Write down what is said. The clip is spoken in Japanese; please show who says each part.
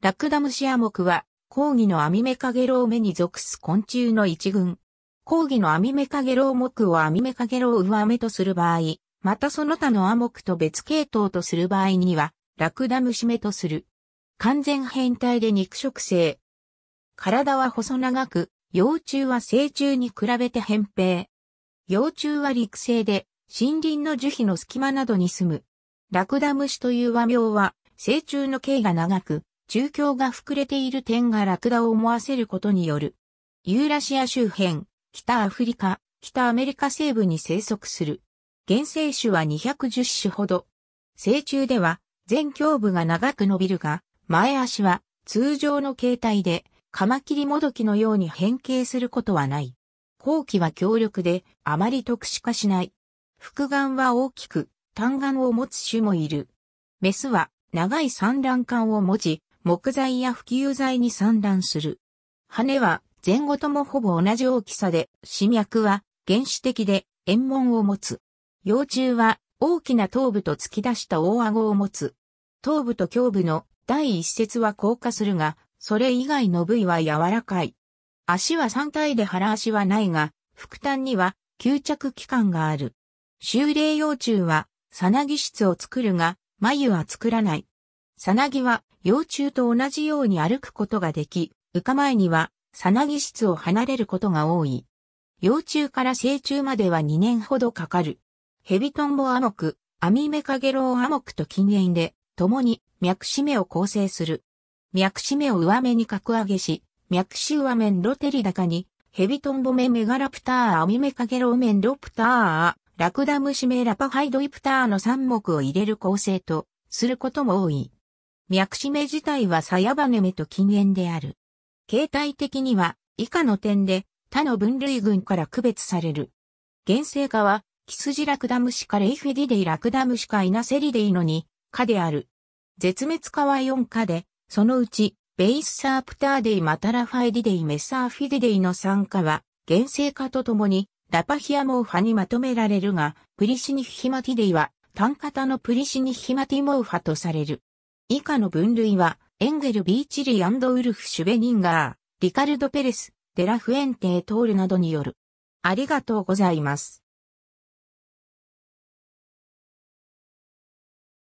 Speaker 1: ラクダムシア目は、講義のアミメカゲロウ目に属す昆虫の一群。講義のアミメカゲロウ目をアミメカゲロウ上目とする場合、またその他のアモクと別系統とする場合には、ラクダムシ目とする。完全変態で肉食性。体は細長く、幼虫は成虫に比べて扁平。幼虫は陸生で、森林の樹皮の隙間などに住む。ラクダムシという和名は、成虫の径が長く、中京が膨れている点がラクダを思わせることによる。ユーラシア周辺、北アフリカ、北アメリカ西部に生息する。原生種は210種ほど。成虫では、前胸部が長く伸びるが、前足は通常の形態で、カマキリもどきのように変形することはない。後期は強力で、あまり特殊化しない。副眼は大きく、単眼を持つ種もいる。メスは、長い産卵管を持ち、木材や不給材に散乱する。羽は前後ともほぼ同じ大きさで、死脈は原始的で円門を持つ。幼虫は大きな頭部と突き出した大顎を持つ。頭部と胸部の第一節は硬化するが、それ以外の部位は柔らかい。足は3体で腹足はないが、副端には吸着器官がある。修霊幼虫は、さなぎ室を作るが、眉は作らない。サナギは幼虫と同じように歩くことができ、浮か前にはサナギ室を離れることが多い。幼虫から成虫までは2年ほどかかる。ヘビトンボアモク、アミメカゲロウアモクと近縁で、共に脈締めを構成する。脈締めを上目に格上げし、脈視上面ロテリダカに、ヘビトンボメメガラプターアミメカゲロウメンロプターラクダムシメラパハイドイプターの3目を入れる構成とすることも多い。脈締め自体は鞘羽目と禁煙である。形態的には以下の点で他の分類群から区別される。原生化は、キスジラクダムシカレイフェディデイラクダムシカイナセリデイの2、かである。絶滅化は4化で、そのうち、ベイスサープターデイマタラファイディデイメサーフィディデイの3化は、原生化とともに、ラパヒアモーファにまとめられるが、プリシニヒマティデイは、単型のプリシニヒマティモーファとされる。以下の分類は、エンゲル・ビーチリウルフ・シュベニンガー、リカルド・ペレス、デラフエンテー・トールなどによる。ありがとうございます。